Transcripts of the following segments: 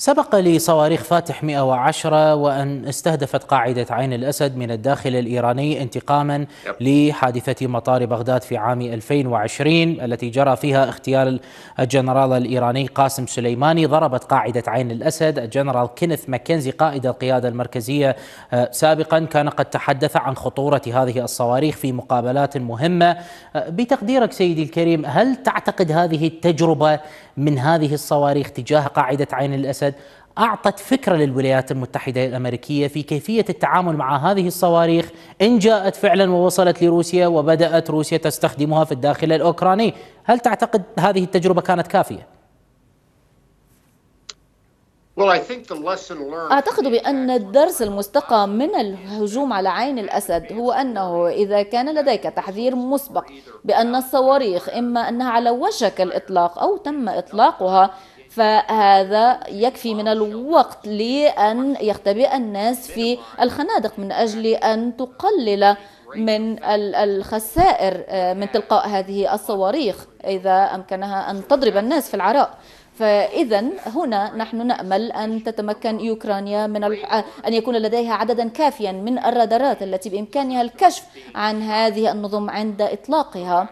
سبق لصواريخ فاتح 110 وأن استهدفت قاعدة عين الأسد من الداخل الإيراني انتقاما لحادثة مطار بغداد في عام 2020 التي جرى فيها اغتيال الجنرال الإيراني قاسم سليماني ضربت قاعدة عين الأسد الجنرال كينيث ماكنزي قائد القيادة المركزية آه، سابقا كان قد تحدث عن خطورة هذه الصواريخ في مقابلات مهمة آه، بتقديرك سيدي الكريم هل تعتقد هذه التجربة من هذه الصواريخ تجاه قاعدة عين الأسد الأسد أعطت فكرة للولايات المتحدة الأمريكية في كيفية التعامل مع هذه الصواريخ إن جاءت فعلا ووصلت لروسيا وبدأت روسيا تستخدمها في الداخل الأوكراني هل تعتقد هذه التجربة كانت كافية؟ أعتقد بأن الدرس المستقى من الهجوم على عين الأسد هو أنه إذا كان لديك تحذير مسبق بأن الصواريخ إما أنها على وشك الإطلاق أو تم إطلاقها فهذا يكفي من الوقت لأن يختبئ الناس في الخنادق من أجل أن تقلل من الخسائر آه، من تلقاء هذه الصواريخ إذا أمكنها أن تضرب الناس في العراء فإذا هنا نحن نأمل أن تتمكن أوكرانيا من آه، أن يكون لديها عددا كافيا من الرادارات التي بإمكانها الكشف عن هذه النظم عند إطلاقها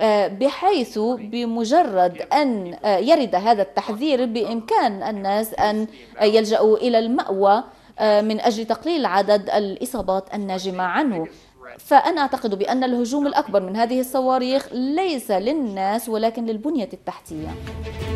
آه، بحيث بمجرد أن آه، يرد هذا التحذير بإمكان الناس آه، أن يلجأوا إلى المأوى من أجل تقليل عدد الإصابات الناجمة عنه فأنا أعتقد بأن الهجوم الأكبر من هذه الصواريخ ليس للناس ولكن للبنية التحتية